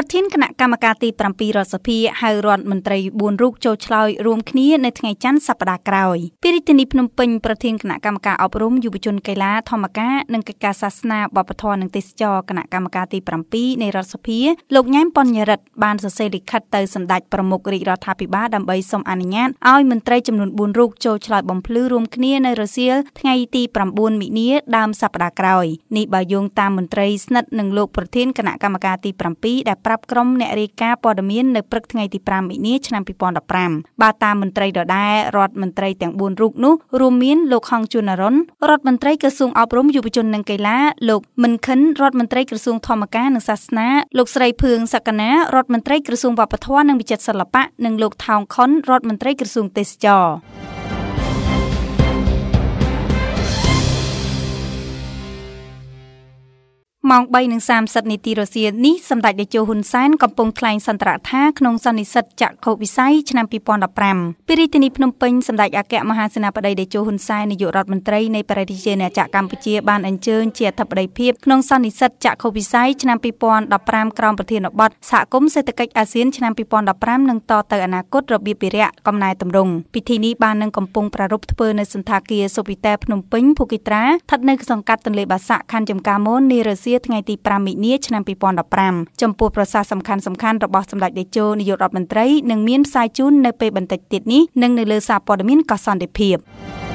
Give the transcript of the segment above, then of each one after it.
ប្រធានគណៈកម្មការទី7រដ្ឋសភាហៅរដ្ឋមន្ត្រី4រូបចូលឆ្លើយរួមគ្នានៅថ្ងៃច័ន្ទសប្តាហ៍ក្រោយពីរាជធានីភ្នំពេញប្រធានគណៈកម្មការអប់រំយុវជនកីឡាធម្មការនិងកិច្ចការសាសនាបព្វធម៌និងទេសចរគណៈកម្មការទី7នៃរដ្ឋសភាលោកញ៉ែមប៉ុនញរិទ្ធបានសរសេរលិខិតទៅសម្ដេចប្រមុខរាជរដ្ឋាភិបាលដើម្បីសុំអនុញ្ញាតឲ្យមន្ត្រីចំនួន4រូបចូលឆ្លើយបំភ្លឺរួមគ្នានៅរសៀលថ្ងៃទី9មិនិនាដើមសប្តាហ៍ក្រោយនេះបើយោងតាមមន្ត្រីស្និទ្ធនឹងលោកប្រធានគណៈកម្មការទី7ដែលប្រាប់ក្រុមអ្នករាយការណ៍ព័ត៌មាននៅព្រឹកថ្ងៃទី5មិនិនាឆ្នាំ2015បាទតាមមន្ត្រីដដែលរដ្ឋមន្ត្រីទាំង4រូបនោះរួមមានលោកហងជុនរ៉ុនរដ្ឋមន្ត្រីក្រសួងអប់រំយុវជននិងកីឡាលោកមិនខិនរដ្ឋមន្ត្រីក្រសួងធម្មការនិងសាសនាលោកស្រីភឿងសក្កណារដ្ឋមន្ត្រីក្រសួងវប្បធម៌និងវិចិត្រសិល្បៈនិងលោកថោងខុនរដ្ឋមន្ត្រីក្រសួងទេសចរណ៍ម៉ោង3:30នាទីរសៀលនេះសម្ដេចតេជោហ៊ុនសែនកំពុងថ្លែងសន្ទរកថាក្នុងសន្និសីទចក្ខុវិស័យឆ្នាំ2015ពីរាជធានីភ្នំពេញសម្ដេចអគ្គមហាសេនាបតីតេជោហ៊ុនសែននាយករដ្ឋមន្ត្រីនៃបរិយាជាណាចក្រកម្ពុជាបានអញ្ជើញជាអធិបតីភាពក្នុងសន្និសីទចក្ខុវិស័យឆ្នាំ2015ក្រោមប្រធានបទសហគមន៍សេដ្ឋកិច្ចអាស៊ានឆ្នាំ2015និងតទៅអនាគតរបៀបពិរៈកំណែតម្រង់ពិធីនេះបាននឹងកំពុងប្រារព្ធធ្វើនៅសន្តាគារសូវីតែភ្នំពេញភូគិត្រាស្ថិតនៅក្នុងសង្កាត់ទន្លេបាសាក់ខណ្ឌចំការមូននារាសៀថ្ងៃទី5មិនិនាឆ្នាំ2015ចំពោះប្រសាសន៍សំខាន់សំខាន់របស់សម្ដេចតេជោនាយករដ្ឋមន្ត្រីនឹងមានផ្សាយជូននៅពេលបន្តិចទៀតនេះនិងនៅលើសារព័ត៌មានកោះសន្តិភាព។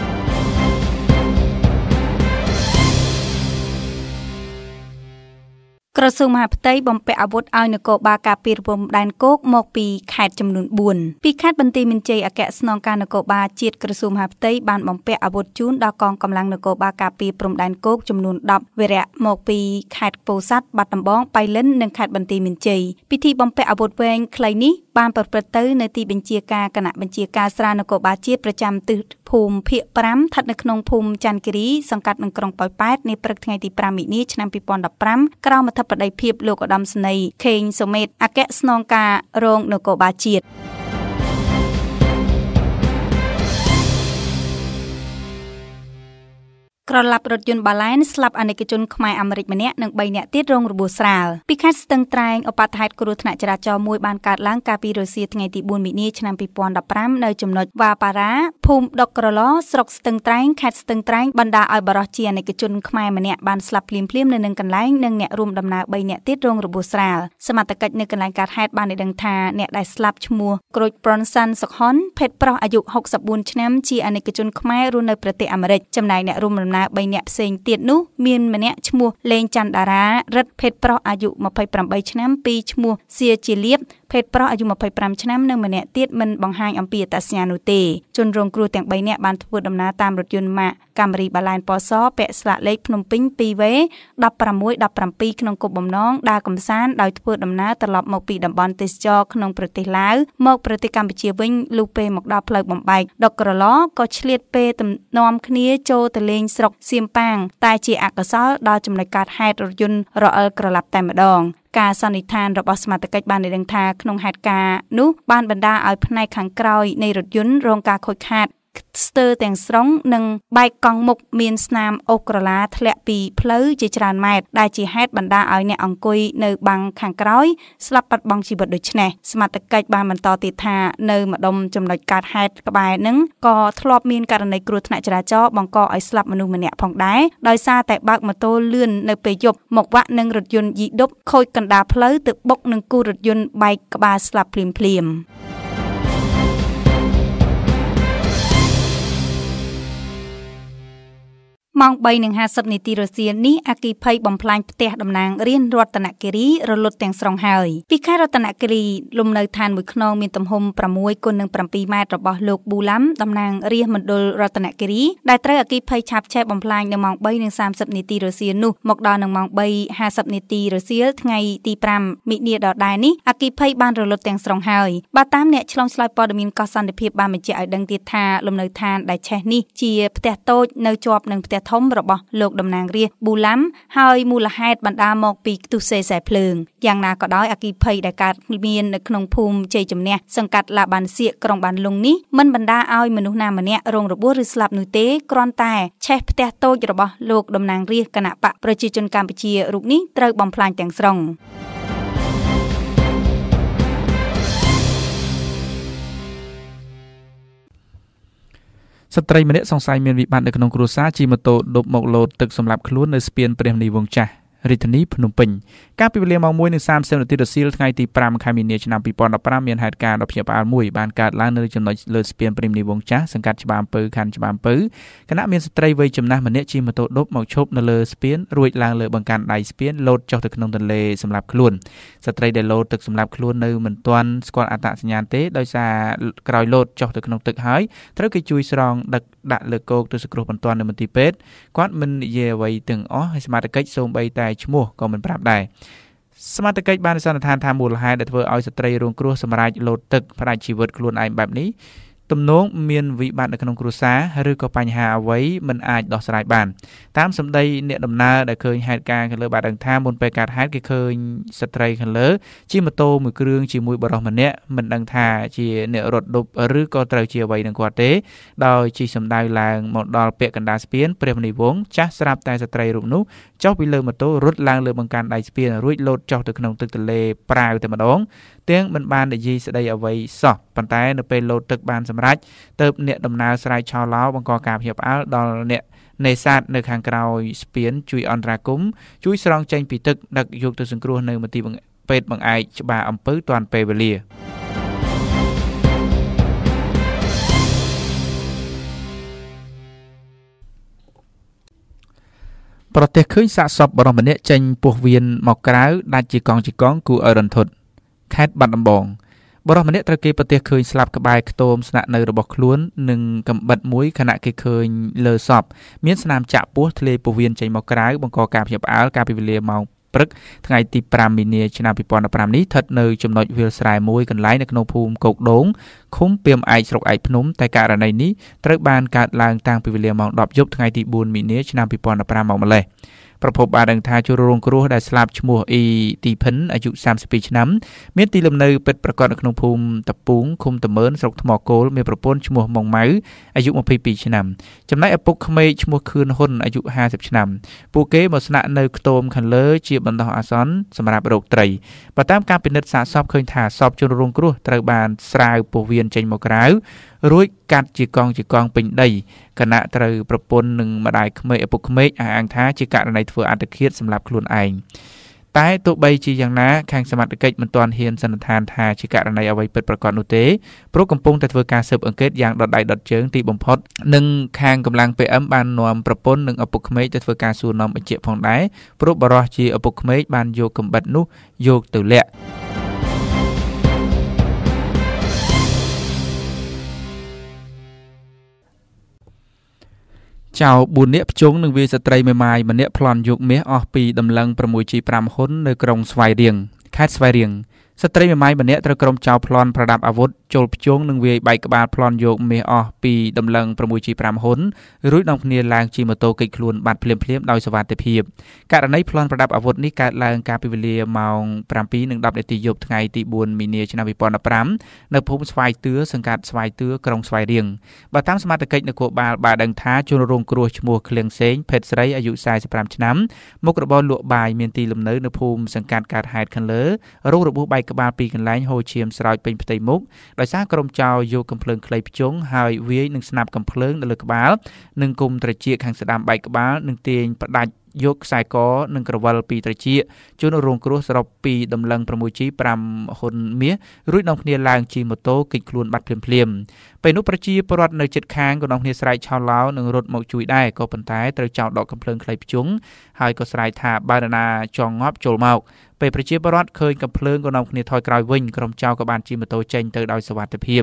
ក្រសួងមហាផ្ទៃបំពាក់អាវុធឲ្យនគរបាលការពារព្រំដែនគោកមកពីខេត្តចំនួន4ពីខេត្តបន្ទាយមានជ័យអគ្គស្នងការនគរបាលជាតិក្រសួងមហាផ្ទៃបានបំពាក់អាវុធជូនដល់កងកម្លាំងនគរបាលការពារព្រំដែនគោកចំនួន10វេរៈមកពីខេត្តពោធិ៍សាត់បាត់ដំបងបៃលិននិងខេត្តបន្ទាយមានជ័យពិធីបំពាក់អាវុធវែងខ្លីនេះបានប្រព្រឹត្តទៅនៅទីបញ្ជាការគណៈបញ្ជាការស្រានគរបាលជាតិប្រចាំទិសភូមិភាគ5ស្ថិតនៅក្នុងភូមិច័ន្ទគិរីសង្កាត់នឹងក្រុងប៉ោយប៉ែតនាព្រឹកថ្ងៃទី5មិនិនាឆ្នាំ2015ក្រោមមតិធិបតីភាពលោកឧត្តមសេនីយ៍ខេងសុមេតអគ្គស្នងការរងនគរបាលជាតិក្រឡាប់រថយន្តបាឡែនស្លាប់អាណិកជនខ្មែរអាមេរិកម្នាក់និង3នាក់ទៀតរងរបួសស្រាលពីខេត្តស្ទឹងត្រែងឧបត្តិហេតុគ្រោះថ្នាក់ចរាចរណ៍មួយបានកើតឡើងកាលពីរសៀលថ្ងៃទី4មីនាឆ្នាំ2015នៅចំណុចវ៉ាប៉ារ៉ាភូមិដុកក្រឡស្រុកស្ទឹងត្រែងខេត្តស្ទឹងត្រែងបណ្ដាលឲ្យបរិះជាអាណិកជនខ្មែរម្នាក់បានស្លាប់ភ្លាមៗនៅនឹងកន្លែងនិងអ្នករួមដំណើរ3នាក់ទៀតរងរបួសស្រាលសមត្ថកិច្ចនៅកន្លែងកើតហេតុបានដឹងថាអ្នកដែលស្លាប់ឈ្មោះក្រូចប្រនសាន់សុខុនភេទប្រុសអាយុ64ឆ្នាំជាអាណិកជនខ្មែររស់នៅប្រទេសអាមេរិកចំណែកអ្នករួមដំណើរណើរ3នាក់ផ្សេងទៀតនោះមានម្នាក់ឈ្មោះលេងច័ន្ទតារារិទ្ធភេទប្រុសអាយុ28ឆ្នាំពីឈ្មោះសៀជាលៀបភេទប្រុសអាយុ25ឆ្នាំនិងម្នាក់ទៀតមិនបង្ហាញអំពីអត្តសញ្ញាណនោះទេជនរងគ្រោះទាំង3នាក់បានធ្វើដំណើរតាមរថយន្តម៉ាក Camry បាឡានពណ៌សពាក់ស្លាកលេខភ្នំពេញ 2W 1617ក្នុងគោលបំណងដើរកំសាន្តដោយធ្វើដំណើរត្រឡប់មកពីតំបន់ទេសចរក្នុងប្រទេសឡាវមកប្រទេសកម្ពុជាវិញលុះពេលមកដល់ផ្លូវបំបែកដុកក្រឡក៏ឆ្លៀតពេលទំនាំគ្នាចូលទៅលេងស្រុកសៀមប៉ាង តែជាអកុសលដល់ចំណុចកើតហេតុរថយន្តរអិលក្រឡាប់តែម្ដងការសន្និដ្ឋានរបស់សមត្ថកិច្ចបានដឹងថាក្នុងហេតុការណ៍នោះបានបណ្ដាលឲ្យផ្នែកខាងក្រោយនៃរថយន្តរងការខូចខាតស្ទើរទាំងស្រុងនិងបែកកង់មុខមានស្នាមអូសក្រឡាធ្លាក់ពីផ្លូវជាច្រើនម៉ែត្រដែលជាហេតុបណ្ដាលឲ្យអ្នកអង្គុយនៅបាំងខាងក្រោយស្លាប់បាត់បង់ជីវិតដូចនេះសមត្ថកិច្ចបានបន្តទៀតថានៅម្ដុំចំណុចកើតហេតុក្បែរនឹងក៏ធ្លាប់មានករណីគ្រោះថ្នាក់ចរាចរណ៍បង្កឲ្យស្លាប់មនុស្សម្នាក់ផងដែរដោយសារតែបើកម៉ូតូលឿននៅពេលយប់មកវាក់នឹងរថយន្តយីដប់ខូចកណ្ដាលផ្លូវទៅបុកនឹងគូរថយន្តបែកក្បាលស្លាប់ភ្លាមៗម៉ោង3:50នាទីរសៀលនេះអគិភ័យបំផ្លាញផ្ទះតំណាងរានរតនគិរីរលត់ទាំងស្រុងហើយពីខេត្តរតនគិរីលំនៅឋានមួយខ្នងមានទំហំ6គុណនឹង7ម៉ែត្ររបស់លោកប៊ូឡាំតំណាងរាជមណ្ឌលរតនគិរីដែលត្រូវអគិភ័យឆាបឆេះបំផ្លាញនៅម៉ោង3:30នាទីរសៀលនោះមកដល់នឹងម៉ោង3:50នាទីរសៀលថ្ងៃទី5មិនិនាដល់ដែរនេះអគិភ័យបានរលត់ទាំងស្រុងហើយបើតាមអ្នកឆ្លងឆ្លើយព័ត៌មានកោះសន្តិភាពបានបញ្ជាក់ឲ្យដឹងទៀតថា លំនៅឋានដែលឆេះនេះជាផ្ទះតូចនៅជាប់នឹងផ្ទះធំរបស់លោកតំណាងរាស្ត្រប៊ូឡាំ ហើយមូលហេតុបណ្ដាលមកពីខ្ទុះសេខ្សែភ្លើងយ៉ាងណាក៏ដោយអគិភ័យដែលកើតមាននៅក្នុងភូមិជ័យជំនះសង្កាត់ឡាបានសៀកក្រុងបានលុងនេះមិនបណ្ដាលឲ្យមនុស្សណាម្នាក់រងរបួសឬស្លាប់នោះទេគ្រាន់តែឆេះផ្ទះតូចរបស់លោកតំណាងរាស្ត្រគណៈបកប្រជាជនកម្ពុជារូបនេះត្រូវបំផ្លាញទាំងស្រុងស្ត្រីម្នាក់សង្ស័យមានវិបត្តិនៅក្នុងគ្រួសារជិះម៉ូតូឌុបមកលោតទឹកសម្លាប់ខ្លួននៅស្ពានព្រះមុនីវង្សចាស់។រាជធានីភ្នំពេញកាលពីវេលាម៉ោង1:30នាទីរសៀលថ្ងៃទី5ខែមីនាឆ្នាំ2015មានហេតុការណ៍ដ៏ភ្ញាក់ផ្អើលមួយបានកើតឡើងនៅចំណុចលើស្ពានព្រីមនីវងចាស់សង្កាត់ច្បារអំពើខណ្ឌច្បារអំពើគណៈមានស្ត្រីវ័យចំណាស់ម្នាក់ជិះម៉ូតូឌុបមកឈប់នៅលើស្ពានរួចឡើងលើបង្កាន់ដៃស្ពានលោតចុះទៅក្នុងទន្លេសម្រាប់ខ្លួន ស្ត្រីដែលលោតទឹកសម្រាប់ខ្លួននៅមិនទាន់ស្គាល់អត្តសញ្ញាណទេដោយសារក្រោយលោតចុះទៅក្នុងទឹកហើយត្រូវគេជួយស្រង់ដឹកដាក់លើគោកទៅសង្គ្រោះបន្ទាន់នៅមន្ទីរពេទ្យគាត់មិននិយាយអ្វីទាំងអស់ហើយសមាជិកសូម្បីតែឈ្មោះក៏មិនប្រាប់ដែរសមត្ថកិច្ចបានសន្និដ្ឋានថាមូលហេតុដែលធ្វើឲ្យស្ត្រីរងគ្រោះសម្រេចលោតទឹកផ្ដាច់ជីវិតខ្លួនឯងបែបនេះទំនងមានវិបត្តិនៅក្នុងគ្រួសារឬក៏បញ្ហាអ្វីមិនអាចដោះស្រាយបានតាមសម្ដីអ្នកដំណើរដែលឃើញហេតុការណ៍ខាងលើបានដឹងថាមុនពេលកើតហេតុគេឃើញស្ត្រីខាងលើជិះម៉ូតូមួយគ្រឿងជាមួយបរិសម្នាក់មិនដឹងថាជាអ្នករត់ឌុបឬក៏ត្រូវជាអ្វីនឹងគាត់ទេដោយជិះសម្ដៅឡើងមកដល់ពាក់កណ្ដាលស្ពានព្រះមនីវងចាស់ស្រាប់តែស្ត្រីរូបនោះចុះពីលើម៉ូតូរត់ឡើងលើបង្កាន់ដៃស្ពាន រួចលោតចុះទៅក្នុងទឹកទន្លេប្រាវតែម្ដង ទាំងមិនបាននិយាយស្ដីអ្វីសោះប៉ុន្តែនៅពេលលោតទឹកបានសម្រេចទៅអ្នកដំណើរស្រែកឆោឡោបង្កការភ័យផ្អើលដល់អ្នកនេសាទនៅខាងក្រោយស្ពានជួយអន្តរាគម ជួយស្រង់ចេញពីទឹកដឹកយកទៅសង្គ្រោះនៅមន្ទីរពេទ្យបង្អែកច្បារអំពើតាន់ពេលវេលាប្រទេសឃើញសាកសពបរមម្នាក់ចេញពោះវៀនមកក្រៅដាច់ជាកងជាកងគូអរន្ធត់ខេត្តបាត់ដំបងបរិសម្នាក់ត្រូវគេប្រទះឃើញស្លាប់ក្បែរខ្ទមស្នាក់នៅរបស់ខ្លួននិងកំបិតមួយខណៈគេឃើញលើសពមានស្នាមចាក់ពោះធ្លាយពោះវៀនចេញមកក្រៅបង្កការភ្ញាក់ផ្អើលកាលពីវេលាម៉ោងព្រឹកថ្ងៃទី5មីនាឆ្នាំ2015នេះស្ថិតនៅចំណុចវាលស្រែមួយកន្លែងនៅក្នុងភូមិកោកដូងឃុំពីមឯកស្រុកឯកភ្នំតែករណីនេះត្រូវបានកើតឡើងតាំងពីវេលាម៉ោង10យប់ថ្ងៃទី4មីនាឆ្នាំ2015មកម្លេះ។ប្រពន្ធបានដឹងថាជនរងគ្រោះដែលស្លាប់ឈ្មោះអ៊ីទីផិនអាយុ32ឆ្នាំមានទីលំនៅពិតប្រាកដនៅក្នុងភូមិតពូងឃុំតមឿនស្រុកថ្មគោលមានប្រពន្ធឈ្មោះម៉ុងម៉ៅអាយុ22ឆ្នាំ ចំណែកឪពុកក្មេកឈ្មោះខឿនហ៊ុនអាយុ50ឆ្នាំពួកគេមកស្នាក់នៅខ្ទមខាងលើជាបណ្ដោះអាសន្នសម្រាប់រោគត្រីបើតាមការពិនិត្យសាកសពឃើញថាសពជនរងគ្រោះត្រូវបានស្រាវពោះវៀនចេញមកក្រៅរួចកាត់ជាកងជាកងពេញដីគណៈត្រូវប្រពន្ធនិងម្ដាយក្មេកឪពុកក្មេកអះអាងថាជាករណីធ្វើអត្តឃាតសម្រាប់ខ្លួនឯងតែទោះបីជាយ៉ាងណាខាងសមត្ថកិច្ចមិនទាន់ហ៊ានសន្និដ្ឋានថាជាករណីអ្វីពិតប្រាកដនោះទេព្រោះកំពុងតែធ្វើការស៊ើបអង្កេតយ៉ាងដដៃដដជើងទីបំផុត និងខាងកម្លាំង PM បាននាំប្រពន្ធនិងឪពុកក្មេកទៅធ្វើការសួរនាំបញ្ជាក់ផងដែរព្រោះបរោះជាឪពុកក្មេកបានយកកំបិតនោះយកទៅលាក់ចៅ4នាក់ភ្ជង់នឹងវាយស្ត្រីមេម៉ាយម្នាក់ប្លន់យក មាសអស់ពីដំឡឹង 6G5 ហ៊ុននៅក្រុងស្វាយរៀងខេត្តស្វាយរៀង។ស្ត្រីមេម៉ាយម្នាក់ត្រូវក្រុមចៅប្លន់ប្រដាប់អាវុធចូលភ្ជង់និងវាយបែកក្បាលប្លន់យកមាសអស់ពីដំឡឹង 6G5 ហ៊ុនរួចនាំគ្នាឡើងជិះម៉ូតូគេចខ្លួនបាត់ភ្លាមភ្លាមដោយសវត្ថិភាពករណីប្លន់ប្រដាប់អាវុធនេះកើតឡើងកាលពីវេលាម៉ោង7:10នាទីយប់ថ្ងៃទី4មីនាឆ្នាំ2015នៅភូមិស្វាយតឿសង្កាត់ស្វាយតឿក្រុងស្វាយរៀងបើតាមសមត្ថកិច្ចនគរបាលបានដឹងថាជនរងគ្រោះឈ្មោះឃ្លៀងសេងភេទស្រីអាយុ45ឆ្នាំមុខរបរលក់បាយមានទីលំនៅនៅភូមិសង្កាត់កើតហេតុខាងលើរងរបួសបែកក្បាលពីកន្លែងហូរឈាមស្រោចពេញផ្ទៃមុខដោយសារក្រុមចោរយកកំភ្លើងខ្លីភ្ជង់ហើយវាយនឹងស្នាប់កំភ្លើងនៅលើក្បាលនិងគុំត្រចៀកខាងស្ដាំបែកក្បាលនិងទាញផ្ដាច់យកខ្សែកនិងក្រវិលពីត្រចៀកជូនរងគ្រោះសរុបពីដំឡឹង 6G 5ហ៊ុនមាសរួចនាំគ្នាឡើងជិះម៉ូតូគេចខ្លួន បាត់ភ្លាមៗពេលនោះប្រជាពលរដ្ឋនៅជិតខាងក៏នាំគ្នាស្រែកឆោឡោនិងរត់មកជួយដែរក៏ប៉ុន្តែត្រូវចោលដកកំភ្លើងខ្លីភ្ជុងហើយក៏ស្រែកថាបើនរណាចង់ងាប់ចូលមកពេលប្រជាពលរដ្ឋឃើញកំភ្លើងក៏នាំគ្នាថយក្រោយវិញក្រុមចៅក៏បានជិះម៉ូតូចេញទៅដោយសុវត្ថិភាព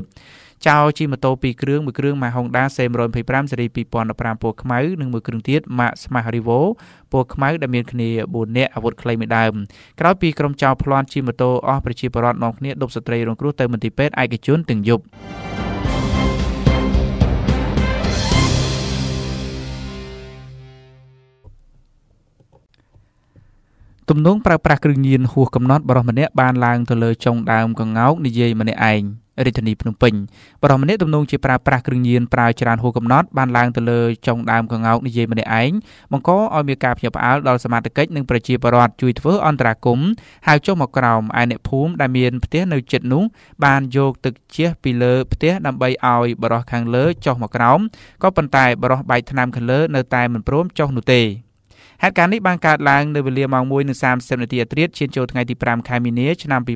ចៅជិះម៉ូតូ2គ្រឿងមួយគ្រឿង Mazda Honda C125 ស៊េរី2015ពណ៌ខ្មៅនិងមួយគ្រឿងទៀត Mazda Smart Revo ពណ៌ខ្មៅដែលមានគ្នា4នាក់អាវុធខ្លីមួយដើមក្រោយពីក្រុមចៅប្លន់ជិះម៉ូតូអស់ប្រជាពលរដ្ឋនាំគ្នាដប់ស្ត្រីរងគ្រោះទៅមន្ទីរពេទ្យឯកជនទាំងយប់ទំនងប្រើប្រាស់គ្រឿងញៀនហួសកំណត់បរិសម្នាក់បានឡើងទៅលើចុងដើមកងោកនិយាយម្នាក់ឯងរាជធានីភ្នំពេញបរិម្នាក់ទំនងជាប្រើប្រាស់គ្រឿងញៀនប្រើច្រើនហួសកំណត់បានឡើងទៅលើចុងដើមកងោកនិយាយម្នាក់ឯងបង្កឲ្យមានការភ្ញាក់ផ្អើលដល់សមាជិកនិងប្រជាពលរដ្ឋជួយធ្វើអន្តរាគមន៍ហៅចុះមកក្រោមឯអ្នកភូមិដែលមានផ្ទះនៅជិតនោះបានយកទឹកជះពីលើផ្ទះដើម្បីឲ្យបរិះខាងលើចុះមកក្រោមក៏ប៉ុន្តែបរិះបែកថ្នាំខាងលើនៅតែមិនព្រមចុះនោះទេហេតុការណ៍នេះបានកើតឡើងនៅវេលាម៉ោង1:30នាទីអធ្រាត្រឈានចូលថ្ងៃទី5ខែមីនាឆ្នាំ2015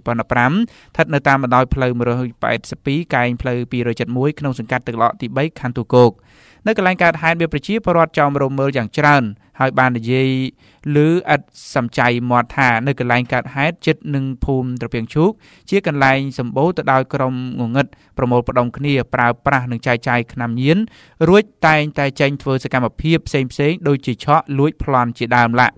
ស្ថិតនៅតាមបណ្ដោយផ្លូវ182កែងផ្លូវ271ក្នុងសង្កាត់ទឹកឡកទី3ខណ្ឌទូគោកនៅកន្លែងកើតហេតុមានប្រជាពលរដ្ឋចោមរមមើលយ៉ាងច្រើន ហើយបាននិយាយឮអិតសំចៃមាត់ថានៅកន្លែងកើតហេតុចិត្តនឹងភូមិត្រពាំងជូកជាកន្លែងសម្បូរទៅដោយក្រុមងងឹតប្រមូលផ្ដុំគ្នាប្រើប្រាស់និងចែកចាយថ្នាំញៀនរួចតែងតែចេញធ្វើសកម្មភាពផ្សេងៗដូចជាឆក់លួចប្លន់ជាដើមឡាក់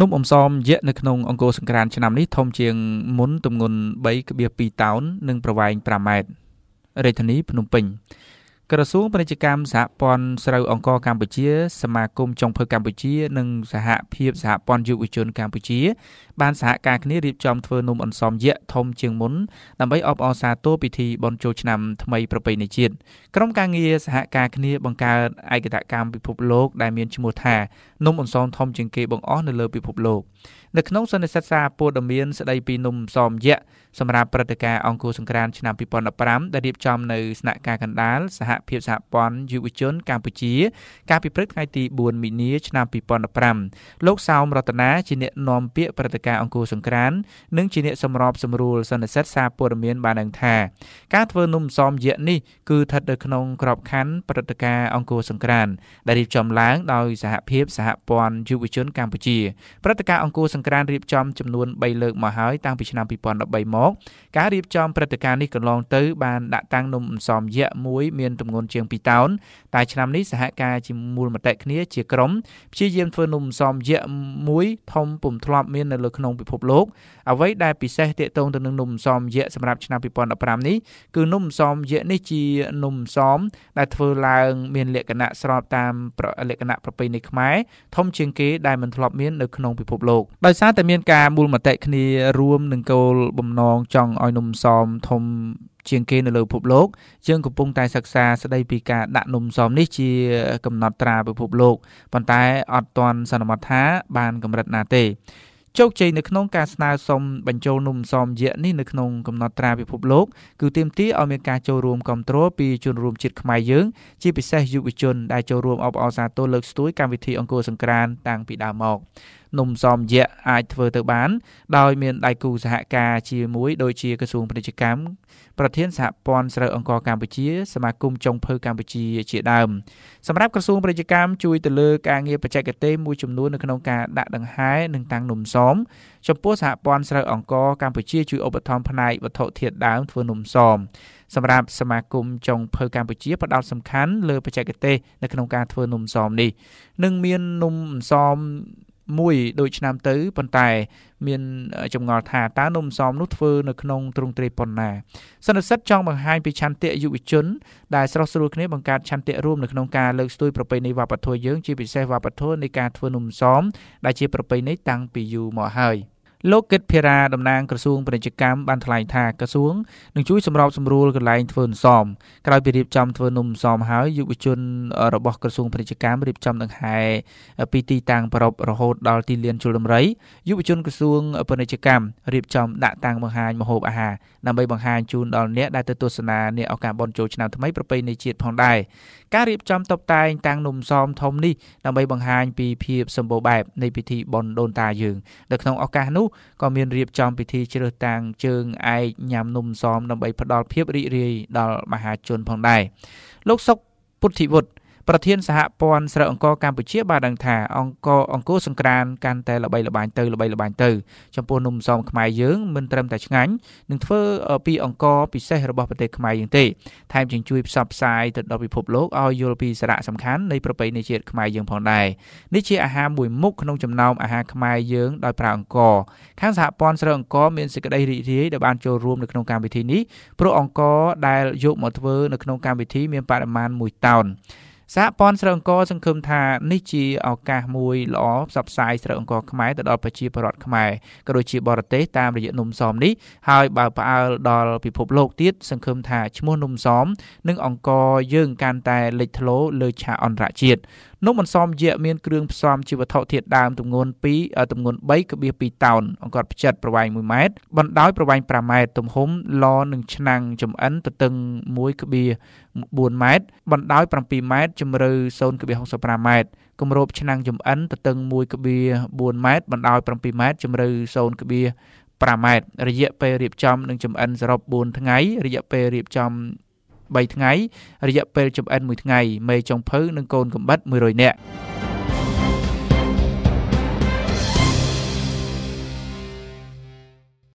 នំអន្សមយៈនៅក្នុងអង្គរសង្ក្រានឆ្នាំនេះធំជាងមុនទម្ងន់3.2តោននិងប្រវែង5ម៉ែត្ររាជធានីភ្នំពេញក្រសួងពាណិជ្ជកម្មសហព័ន្ធស្រូវអង្ករកម្ពុជា សមាគមចុងភៅកម្ពុជា និងសហភាពសហព័ន្ធយុវជនកម្ពុជាបានសហការគ្នារៀបចំធ្វើនំអន្សមយក្សធំជាងមុន ដើម្បីអបអរសាទរពិធីបុណ្យចូលឆ្នាំថ្មីប្រពៃណីជាតិក្រុមការងារសហការគ្នាបង្កើតឯកតកម្មពិភពលោកដែលមានឈ្មោះថានំអន្សមធំជាងគេ បង្អស់នៅលើពិភពលោកនៅក្នុងសន្និសីទសារព័ត៌មានស្ដីពីនំសមយៈសម្រាប់ព្រឹត្តិការណ៍អង្គរសង្គ្រាមឆ្នាំ2015ដែលរៀបចំនៅស្នាក់ការកណ្ដាលសហភាពសហព័ន្ធយុវជនកម្ពុជាកាលពីព្រឹកថ្ងៃទី4មីនាឆ្នាំ2015លោកសោមរតនាជាអ្នកនាំពាក្យព្រឹត្តិការណ៍អង្គរសង្គ្រាមនិងជាអ្នកសម្របសម្រួលសន្និសីទសារព័ត៌មានបានដឹងថាការធ្វើនំសមយៈនេះគឺស្ថិតនៅក្នុងក្របខ័ណ្ឌព្រឹត្តិការណ៍អង្គរសង្គ្រាមដែលរៀបចំឡើងដោយសហភាពសហព័ន្ធយុវជនកម្ពុជាព្រឹត្តិការណ៍អង្គរសង្គ្រាមង្ក្រានរៀបចំចំនួន3លើកមកហើយតាំងពីឆ្នាំ2013មក ការរៀបចំព្រឹត្តិការណ៍នេះកន្លងទៅបានដាក់តាំងនំអន្សមយក្សមួយមានទម្ងន់ជាង2តោនតែឆ្នាំនេះសហការជាមូលមតិគ្នាជាក្រុមព្យាយាមធ្វើនំអន្សមយក្សមួយធំពុំធ្លាប់មាននៅលើក្នុងពិភពលោក អ្វីដែលពិសេសទាក់ទងទៅនឹងនំអន្សមយក្សសម្រាប់ឆ្នាំ2015នេះគឺនំអន្សមយក្សនេះជានំអន្សមដែលធ្វើឡើង មានលក្ខណៈស្របតាមលក្ខណៈប្រពៃណីខ្មែរធំជាងគេដែលមិនធ្លាប់មាននៅក្នុងពិភពលោកដដោយសារតែមានការមូលមតិគ្នារួមនឹងគោលបំណងចង់ឲ្យនំសមធំជាងគេនៅលើពិភពលោកយើងកំពុងតែសិក្សាស្ដីពីការដាក់នំសមនេះជាកំណត់ត្រាពិភពលោកប៉ុន្តែអត់ទាន់សន្មតថាបានកម្រិតណាទេជោគជ័យនៅក្នុងការស្នើសុំបញ្ចូលនំសមយៈនេះនៅក្នុងកំណត់ត្រាពិភពលោកគឺទាមទារឲ្យមានការចូលរួមគ្រប់គ្រងពីជនរួមជាតិខ្មែរយើងជាពិសេសយុវជនដែលចូលរួមអបអរសាទរលើកស្ទួយកម្មវិធីអង្គរសង្ក្រានតាំងពីដើមមកនំសមយៈអាចធ្វើទៅបាន ដោយ មានដៃគូសហការជាមួយដូចជាក្រសួងពាណិជ្ជកម្មប្រធានសហព័ន្ធស្រូវអង្ករកម្ពុជា សមាគមចុងភៅកម្ពុជាជាដើមសម្រាប់ក្រសួងពាណិជ្ជកម្មជួយទៅលើការងារបច្ចេកទេសមួយចំនួននៅក្នុងការដាក់ដង្ហែនិងតាំងនំសមចំពោះសហព័ន្ធស្រូវអង្ករកម្ពុជាជួយឧបត្ថម្ភផ្នែកវត្ថុធាតុដើមធ្វើនំសមសម្រាប់សមាគមចុងភៅកម្ពុជាផ្ដោតសំខាន់លើបច្ចេកទេសនៅក្នុងការធ្វើនំសមនេះនឹងមាននំអន្សមមួយដូចឆ្នាំទៅប៉ុន្តែ មានចម្ងល់ថាតើនំសំនោះធ្វើនៅក្នុងទ្រង់ទ្រេប៉ុណ្ណា សន្និសិទចង់បង្ហាញពីឆន្ទៈយុវជនដែលស្រស់ស្រួលគ្នាបង្កើតឆន្ទៈរួមនៅក្នុងការលើកស្ទួយប្រពៃណីវប្បធម៌យើងជាពិសេសវប្បធម៌នៃការធ្វើនំសំដែលជាប្រពៃណីតាំងពីយូរមកហើយ។លោកកិតភិរាតំណាងក្រសួងពាណិជ្ជកម្មបានថ្លែងថាក្រសួងនឹងជួយសម្របសម្រួលកន្លែងធ្វើនំសមក្រោយពីរៀបចំធ្វើនំសមហើយយុវជនរបស់ក្រសួងពាណិជ្ជកម្មរៀបចំដង្ហែពីទីតាំងប្រពរហូតដល់ទីលានជលដំរីយុវជនក្រសួងពាណិជ្ជកម្មរៀបចំដាក់តាំងបង្ហាញម្ហូបអាហារដើម្បីបង្ហាញជូនដល់អ្នកដែលទៅទស្សនានៃឱកាសបុណ្យចូលឆ្នាំថ្មីប្រពៃណីជាតិផងដែរការរៀបចំតុបតែងតាំងនំសមធំនេះដើម្បីបង្ហាញពីភាពសម្បូរបែបនៃពិធីបុណ្យដូនតាយើងនៅក្នុងឱកាសនោះក៏មានរៀបចំពិធីជ្រើសតាំងជើងឯកញ៉ាំនំសមដើម្បីផ្ដល់ភាពរីករាយដល់មហាជនផងដែរលោក សុកពុទ្ធិវុឌ្ឍប្រធានសហព័ន្ធស្រូវអង្គរកម្ពុជាបានដឹងថាអង្គរអង្គរសង្ក្រានកាន់តែល្បីល្បាញទៅល្បីល្បាញទៅចំពោះនំសំខ្មែរយើង មិនត្រឹមតែឆ្ងាញ់នឹងធ្វើពីអង្គរពិសេសរបស់ប្រទេសខ្មែរយើងទេថែមទាំងជួយផ្សព្វផ្សាយទៅដល់ពិភពលោកឲ្យយល់ពីសារៈសំខាន់នៃប្រពៃណីជាតិខ្មែរយើងផងដែរនេះជាអាហារមួយមុខក្នុងចំណោមអាហារខ្មែរយើងដោយប្រើអង្គរខាងសហព័ន្ធស្រូវអង្គរមានសេចក្តីរីករាយដែលបានចូលរួមនៅក្នុងកម្មវិធីនេះព្រោះអង្គរដែលយកមកធ្វើនៅក្នុងកម្មវិធីមានបរិមាណ1តោនសហព័ន្ធស្រូវអង្ករសង្ឃឹមថានេះជាឱកាសមួយល្អផ្សព្វផ្សាយស្រូវអង្ករខ្មែរទៅដល់ប្រជាពលរដ្ឋខ្មែរក៏ដូចជាបរទេសតាមរយៈនំសមនេះហើយបើផ្អើលដល់ពិភពលោកទៀតសង្ឃឹមថាឈ្មោះនំសមនិងអង្ករយើងកាន់តែលេចធ្លោលើឆាកអន្តរជាតិនំអន្សមយក្សមានគ្រឿងផ្សំជាវត្ថុធាតុដើមទម្ងន់2ទម្ងន់3.2តោនអង្កត់ផ្ចិតប្រវែង1ម៉ែត្របណ្ដោយប្រវែង5ម៉ែត្រទំហំឡនឹងឆ្នាំងចំអិនទទឹង1.4ម៉ែត្របណ្ដោយ7ម៉ែត្រជម្រៅ0.65ម៉ែត្រគម្របឆ្នាំងចំអិនទទឹង1.4ម៉ែត្របណ្ដោយ7ម៉ែត្រជម្រៅ0.5ម៉ែត្ររយៈពេលរៀបចំនិងចំអិនសរុប4ថ្ងៃរយៈពេលរៀបចំ3ថ្ងៃរយៈពេលចម្អិន1ថ្ងៃមេចុងភៅនិងកូនកំបិត100នាក់។